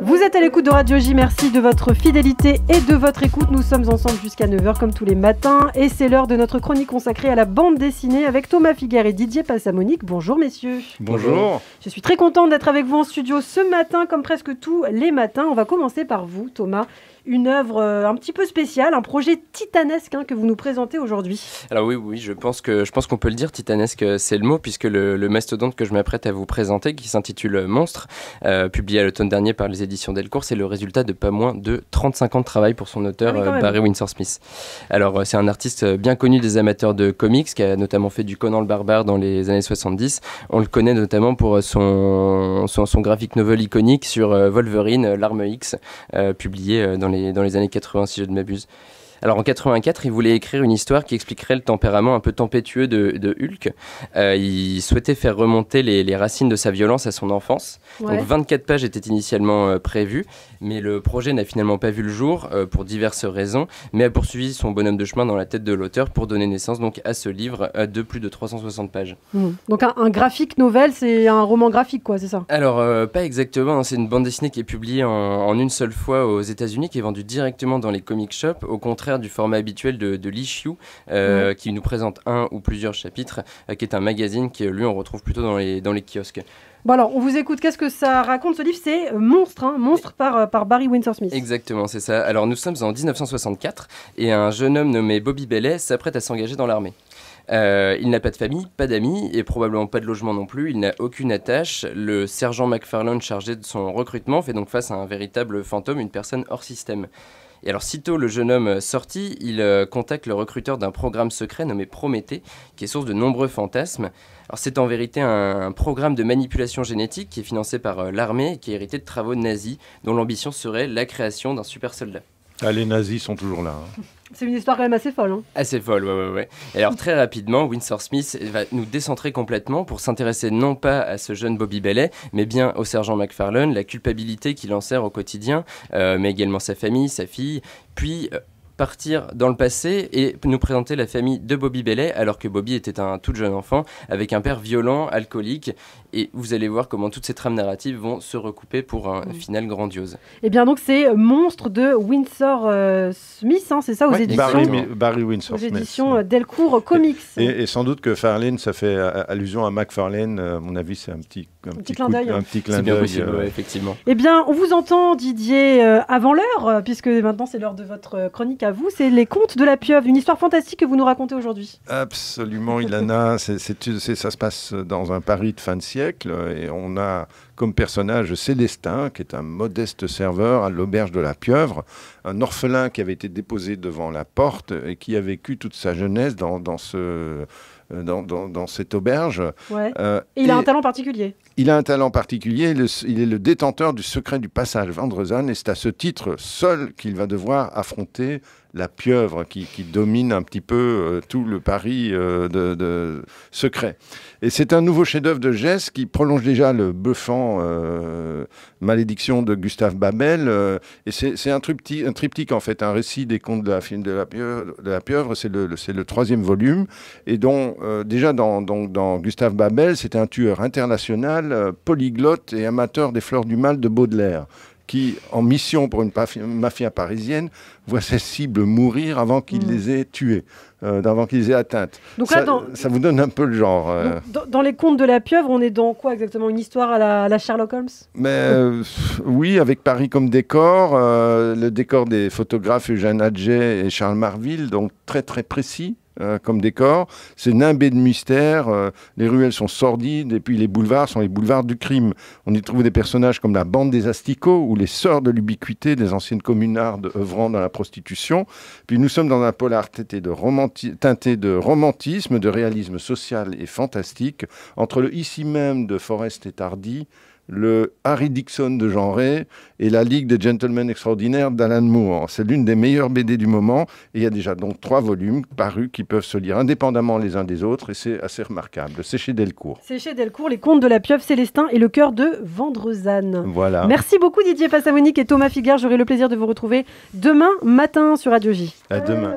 Vous êtes à l'écoute de Radio J, merci de votre fidélité et de votre écoute. Nous sommes ensemble jusqu'à 9h comme tous les matins et c'est l'heure de notre chronique consacrée à la bande dessinée avec Thomas figuer et Didier Passamonique. Bonjour messieurs. Bonjour. Je suis très contente d'être avec vous en studio ce matin comme presque tous les matins. On va commencer par vous Thomas une œuvre euh, un petit peu spéciale, un projet titanesque hein, que vous nous présentez aujourd'hui. Alors oui, oui, je pense que je pense qu'on peut le dire, titanesque, euh, c'est le mot, puisque le, mastodonte que je m'apprête à vous présenter, qui s'intitule euh, Monstre, publié à l'automne dernier par les éditions Delcourt, c'est le résultat de pas moins de 35 ans de travail pour son auteur ah Barry Windsor Smith. Alors c'est un artiste bien connu des amateurs de comics, qui a notamment fait du Conan le Barbare dans les années 70. On le connaît notamment pour son son, novel iconique sur Wolverine, l'arme X, publié dans les dans les années 80, si je ne m'abuse. Alors en 84, il voulait écrire une histoire qui expliquerait le tempérament un peu tempétueux de, de Hulk. Euh, il souhaitait faire remonter les, racines de sa violence à son enfance. Donc 24 pages étaient initialement euh, prévues, mais le projet n'a finalement pas vu le jour euh, pour diverses raisons, mais a poursuivi son bonhomme de chemin dans la tête de l'auteur pour donner naissance donc à ce livre de plus de 360 pages. Hmm. Donc un, graphique novel, c'est un roman graphique quoi, c'est ça Alors pas exactement, hein. c'est une bande dessinée qui est publiée en, en une seule fois aux États-Unis, qui est vendue directement dans les comic shops. Au contraire du format habituel de, de l'issue, euh, qui nous présente un ou plusieurs chapitres, euh, qui est un magazine qui, lui, on retrouve plutôt dans les, dans les kiosques. Bon alors, on vous écoute. Qu'est-ce que ça raconte ce livre C'est euh, Monstre, hein, Monstre par, par Barry Windsor Smith. Exactement, c'est ça. Alors, nous sommes en 1964 et un jeune homme nommé Bobby Bellet s'apprête à s'engager dans l'armée. il n'a pas de famille, pas d'amis et probablement pas de logement non plus. Il n'a aucune attache. Le sergent McFarlane chargé de son recrutement fait donc face à un véritable fantôme, une personne hors système. Et alors, sitôt le jeune homme euh, sorti, il euh, contacte le recruteur d'un programme secret nommé Prométhée, qui est source de nombreux fantasmes. Alors, c'est en vérité un, programme de manipulation génétique qui est financé par euh, l'armée et qui est hérité de travaux nazis, dont l'ambition serait la création d'un super soldat. Ah, les nazis sont toujours là. Hein. C'est une histoire quand même assez folle. Hein. assez folle, ouais, ouais, ouais. alors très rapidement, Winsor Smith va nous décentrer complètement pour s'intéresser non pas à ce jeune Bobby Bellet, mais bien au sergent McFarlane, la culpabilité qu'il en sert au quotidien, euh, mais également sa famille, sa fille, puis euh, partir dans le passé et nous présenter la famille de Bobby Bellet, alors que Bobby était un tout jeune enfant avec un père violent, alcoolique. Et vous allez voir comment toutes ces trames narratives vont se recouper pour un final grandiose. Et eh bien donc c'est Monstre de Windsor euh, Smith, hein, c'est ça, aux éditions Barry, Windsor aux éditions euh, Delcourt euh, Comics. Et, sans doute que Farlane, ça fait allusion à McFarlane. À mon avis, c'est un petit, un, petit, clin d'œil. C'est bien possible, effectivement. Et eh bien, on vous entend, Didier, avant l'heure, puisque maintenant c'est l'heure de votre chronique vous, c'est Les Contes de la Pieuvre, une histoire fantastique que vous nous racontez aujourd'hui. Absolument, Ilana. c'est ça se passe dans un Paris de fin de siècle et on a comme personnage Célestin, qui est un modeste serveur à l'auberge de la Pieuvre, un orphelin qui avait été déposé devant la porte et qui a vécu toute sa jeunesse dans, dans ce euh, dans, cette auberge. Euh, il a un talent particulier. Il a un talent particulier, il est le détenteur du secret du passage Vendrezanne, et c'est à ce titre seul qu'il va devoir affronter la pieuvre qui, domine un petit peu euh, tout le Paris euh, de, secret. Et c'est un nouveau chef-d'œuvre de Geste qui prolonge déjà le buffant euh, Malédiction de Gustave Babel. et c'est un, triptyque, en fait, un récit des contes de la, de la pieuvre. c'est le, troisième volume. Et dont, déjà, dans, Gustave Babel, c'est un tueur international, polyglotte et amateur des fleurs du mal de Baudelaire qui, en mission pour une mafia parisienne, voit ses cibles mourir avant qu'il mm. les ait tuées, euh, avant qu'ils aient atteintes. Donc ça, vous donne un peu le genre. Euh. dans, les contes de la pieuvre, on est dans quoi exactement Une histoire à la, Sherlock Holmes Mais, euh, Oui, avec Paris comme décor, le décor des photographes Eugène Adjet et Charles Marville, donc très très précis. Euh, comme décor. C'est nimbé de mystère, euh, les ruelles sont sordides, et puis les boulevards sont les boulevards du crime. On y trouve des personnages comme la bande des asticots ou les sœurs de l'ubiquité des anciennes communardes œuvrant dans la prostitution. Puis nous sommes dans un polar de, teinté de romantisme, de réalisme social et fantastique, entre le ici même de Forest et Tardy le Harry Dixon de Jean et la Ligue des Gentlemen Extraordinaires d'Alan Moore. C'est l'une des meilleures BD du moment et il y a déjà donc trois volumes parus qui peuvent se lire indépendamment les uns des autres et c'est assez remarquable. C'est chez Delcourt. C'est chez Delcourt, les contes de la pieuvre Célestin et le cœur de Vendrezanne. Voilà. Merci beaucoup Didier Passamonique et Thomas Figard. J'aurai le plaisir de vous retrouver demain matin sur Radio J. À demain.